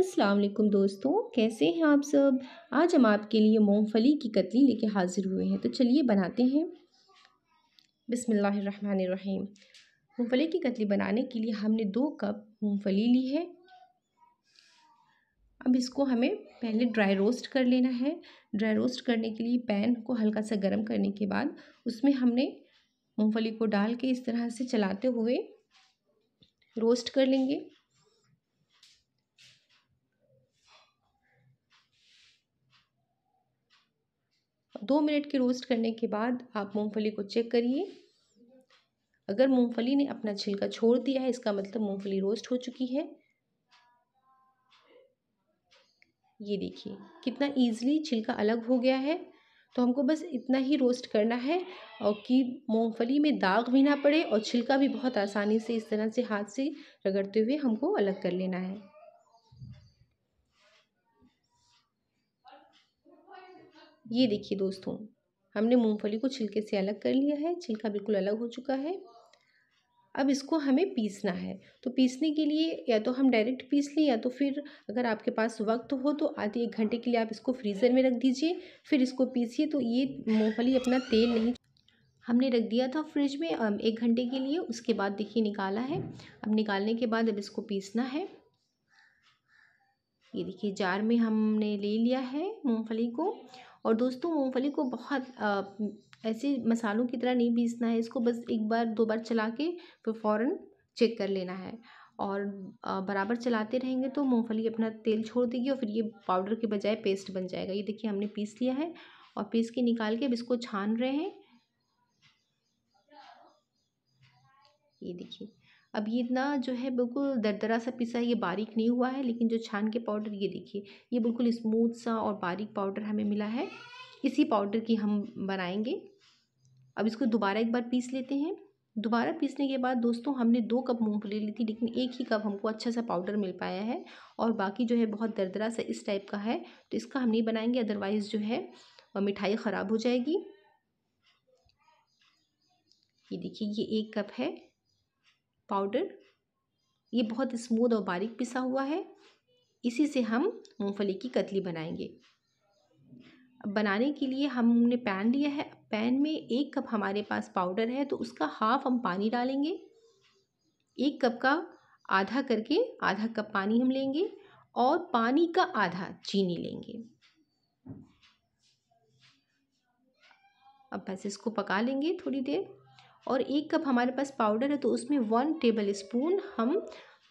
अस्सलाम वालेकुम दोस्तों कैसे हैं आप सब आज हम आपके लिए मूंगफली की कतली लेके हाज़िर हुए हैं तो चलिए बनाते हैं बिसमीम मूंगफली की कतली बनाने के लिए हमने दो कप मूंगफली ली है अब इसको हमें पहले ड्राई रोस्ट कर लेना है ड्राई रोस्ट करने के लिए पैन को हल्का सा गर्म करने के बाद उसमें हमने मूंगफली को डाल के इस तरह से चलाते हुए रोस्ट कर लेंगे दो मिनट के रोस्ट करने के बाद आप मूंगफली को चेक करिए अगर मूंगफली ने अपना छिलका छोड़ दिया है इसका मतलब मूंगफली रोस्ट हो चुकी है ये देखिए कितना ईजिली छिलका अलग हो गया है तो हमको बस इतना ही रोस्ट करना है और कि मूंगफली में दाग भी ना पड़े और छिलका भी बहुत आसानी से इस तरह से हाथ से रगड़ते हुए हमको अलग कर लेना है ये देखिए दोस्तों हमने मूंगफली को छिलके से अलग कर लिया है छिलका बिल्कुल अलग हो चुका है अब इसको हमें पीसना है तो पीसने के लिए या तो हम डायरेक्ट पीस लें या तो फिर अगर आपके पास वक्त हो तो आधे एक घंटे के लिए आप इसको फ्रीज़र में रख दीजिए फिर इसको पीसिए तो ये मूँगफली अपना तेल नहीं हमने रख दिया था फ्रिज में एक घंटे के लिए उसके बाद देखिए निकाला है अब निकालने के बाद अब इसको पीसना है ये देखिए जार में हमने ले लिया है मूंगफली को और दोस्तों मूँगफली को बहुत ऐसे मसालों की तरह नहीं पीसना है इसको बस एक बार दो बार चला के फिर फ़ौर चेक कर लेना है और बराबर चलाते रहेंगे तो मूँगफली अपना तेल छोड़ देगी और फिर ये पाउडर के बजाय पेस्ट बन जाएगा ये देखिए हमने पीस लिया है और पीस के निकाल के अब इसको छान रहे हैं ये देखिए अब ये इतना जो है बिल्कुल दरदरा सा पिसा है ये बारीक नहीं हुआ है लेकिन जो छान के पाउडर ये देखिए ये बिल्कुल स्मूथ सा और बारीक पाउडर हमें मिला है इसी पाउडर की हम बनाएंगे अब इसको दोबारा एक बार पीस लेते हैं दोबारा पीसने के बाद दोस्तों हमने दो कप मूँगफली ली थी लेकिन एक ही कप हमको अच्छा सा पाउडर मिल पाया है और बाकी जो है बहुत दरदरा सा इस टाइप का है तो इसका हम नहीं बनाएंगे अदरवाइज़ जो है मिठाई ख़राब हो जाएगी ये देखिए ये एक कप है पाउडर ये बहुत स्मूद और बारीक पिसा हुआ है इसी से हम मूंगफली की कतली बनाएंगे बनाने के लिए हमने पैन लिया है पैन में एक कप हमारे पास पाउडर है तो उसका हाफ हम पानी डालेंगे एक कप का आधा करके आधा कप पानी हम लेंगे और पानी का आधा चीनी लेंगे अब बस इसको पका लेंगे थोड़ी देर और एक कप हमारे पास पाउडर है तो उसमें वन टेबल स्पून हम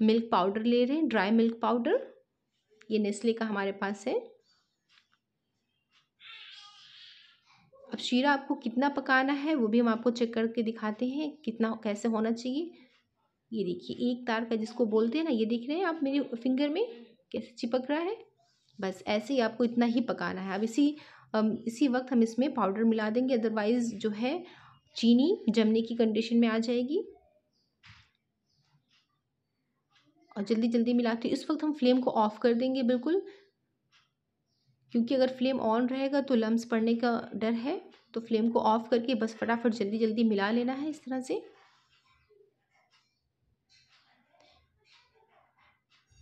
मिल्क पाउडर ले रहे हैं ड्राई मिल्क पाउडर ये नेस्ले का हमारे पास है अब शीरा आपको कितना पकाना है वो भी हम आपको चेक करके दिखाते हैं कितना कैसे होना चाहिए ये देखिए एक तार का जिसको बोलते हैं ना ये देख रहे हैं आप मेरे फिंगर में कैसे चिपक रहा है बस ऐसे ही आपको इतना ही पकाना है अब इसी इसी वक्त हम इसमें पाउडर मिला देंगे अदरवाइज़ जो है चीनी जमने की कंडीशन में आ जाएगी और जल्दी जल्दी मिलाते इस वक्त हम फ्लेम को ऑफ़ कर देंगे बिल्कुल क्योंकि अगर फ्लेम ऑन रहेगा तो लम्स पड़ने का डर है तो फ्लेम को ऑफ़ करके बस फटाफट जल्दी जल्दी मिला लेना है इस तरह से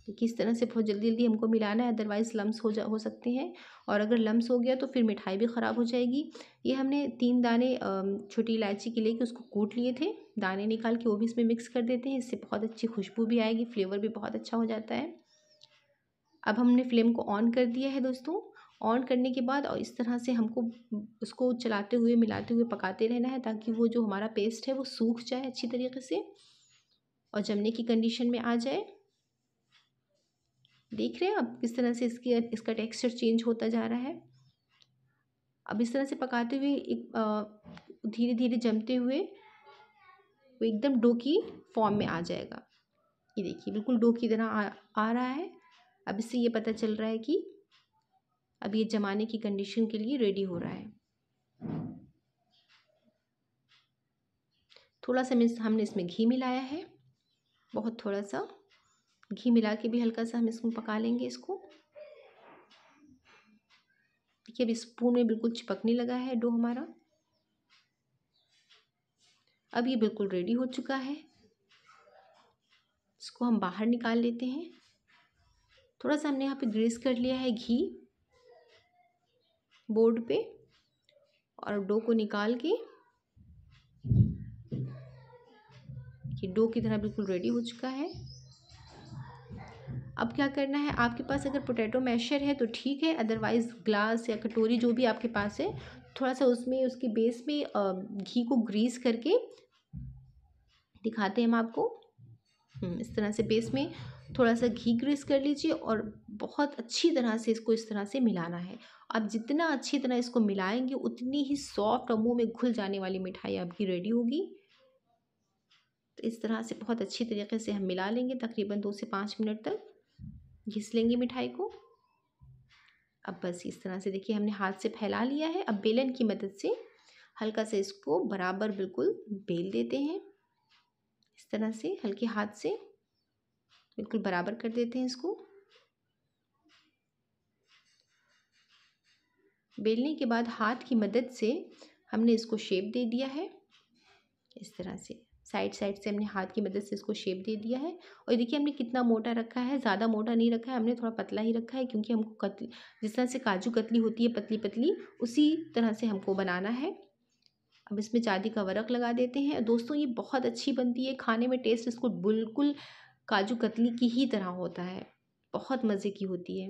कि किस तरह से बहुत जल्दी जल्दी हमको मिलाना है अदरवाइज़ लम्स हो जा हो सकते हैं और अगर लम्स हो गया तो फिर मिठाई भी ख़राब हो जाएगी ये हमने तीन दाने छोटी इलायची के कि उसको कूट लिए थे दाने निकाल के वो भी इसमें मिक्स कर देते हैं इससे बहुत अच्छी खुशबू भी आएगी फ्लेवर भी बहुत अच्छा हो जाता है अब हमने फ्लेम को ऑन कर दिया है दोस्तों ऑन करने के बाद और इस तरह से हमको उसको चलाते हुए मिलाते हुए पकाते रहना है ताकि वो जो हमारा पेस्ट है वो सूख जाए अच्छी तरीके से और जमने की कंडीशन में आ जाए देख रहे हैं आप किस तरह से इसकी इसका टेक्सचर चेंज होता जा रहा है अब इस तरह से पकाते हुए एक धीरे धीरे जमते हुए वो एकदम डो की फॉर्म में आ जाएगा ये देखिए बिल्कुल डो की तरह आ, आ रहा है अब इससे ये पता चल रहा है कि अब ये जमाने की कंडीशन के लिए रेडी हो रहा है थोड़ा सा हमने इसमें घी मिलाया है बहुत थोड़ा सा घी मिला के भी हल्का सा हम इसमें पका लेंगे इसको देखिए अब स्पून में बिल्कुल चिपकने लगा है डो हमारा अब ये बिल्कुल रेडी हो चुका है इसको हम बाहर निकाल लेते हैं थोड़ा सा हमने यहाँ पे ग्रेस कर लिया है घी बोर्ड पे और डो को निकाल के ये डो की तरह बिल्कुल रेडी हो चुका है अब क्या करना है आपके पास अगर पोटैटो मैशर है तो ठीक है अदरवाइज़ ग्लास या कटोरी जो भी आपके पास है थोड़ा सा उसमें उसकी बेस में घी को ग्रीस करके दिखाते हैं हम आपको हम्म, इस तरह से बेस में थोड़ा सा घी ग्रीस कर लीजिए और बहुत अच्छी तरह से इसको इस तरह से मिलाना है आप जितना अच्छी तरह इसको मिलाएंगे उतनी ही सॉफ्ट और मुँह में घुल जाने वाली मिठाई आपकी रेडी होगी तो इस तरह से बहुत अच्छी तरीके से हम मिला लेंगे तकरीबन दो से पाँच मिनट तक घिस लेंगे मिठाई को अब बस इस तरह से देखिए हमने हाथ से फैला लिया है अब बेलन की मदद से हल्का से इसको बराबर बिल्कुल बेल देते हैं इस तरह से हल्के हाथ से बिल्कुल बराबर कर देते हैं इसको बेलने के बाद हाथ की मदद से हमने इसको शेप दे दिया है इस तरह से साइड साइड से हमने हाथ की मदद से इसको शेप दे दिया है और देखिए हमने कितना मोटा रखा है ज़्यादा मोटा नहीं रखा है हमने थोड़ा पतला ही रखा है क्योंकि हमको कतली जिस तरह से काजू कतली होती है पतली पतली उसी तरह से हमको बनाना है अब इसमें चादी का वरक लगा देते हैं दोस्तों ये बहुत अच्छी बनती है खाने में टेस्ट इसको बिल्कुल काजू कतली की ही तरह होता है बहुत मज़े की होती है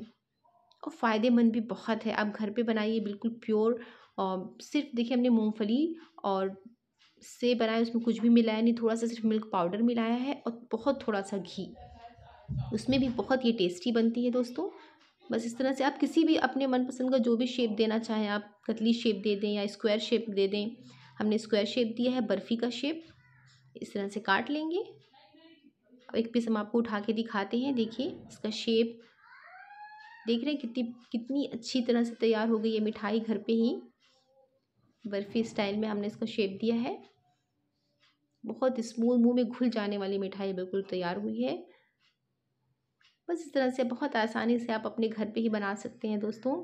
और फ़ायदेमंद भी बहुत है आप घर पे बनाइए बिल्कुल प्योर और सिर्फ देखिए हमने मूंगफली और से बनाया उसमें कुछ भी मिलाया नहीं थोड़ा सा सिर्फ मिल्क पाउडर मिलाया है और बहुत थोड़ा सा घी उसमें भी बहुत ये टेस्टी बनती है दोस्तों बस इस तरह से आप किसी भी अपने मनपसंद का जो भी शेप देना चाहें आप कतली शेप दे दें या स्क्वायर शेप दे दें हमने स्क्वायर शेप दिया है बर्फ़ी का शेप इस तरह से काट लेंगे अब एक पीस हम आपको उठा के दिखाते हैं देखिए इसका शेप देख रहे हैं कितनी कितनी अच्छी तरह से तैयार हो गई है मिठाई घर पे ही बर्फ़ी स्टाइल में हमने इसका शेप दिया है बहुत स्मूथ मुंह में घुल जाने वाली मिठाई बिल्कुल तैयार हुई है बस इस तरह से बहुत आसानी से आप अपने घर पे ही बना सकते हैं दोस्तों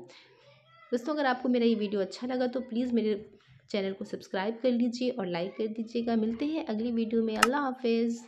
दोस्तों अगर आपको मेरा ये वीडियो अच्छा लगा तो प्लीज़ मेरे चैनल को सब्सक्राइब कर लीजिए और लाइक कर दीजिएगा मिलते हैं अगली वीडियो में अल्लाह हाफिज़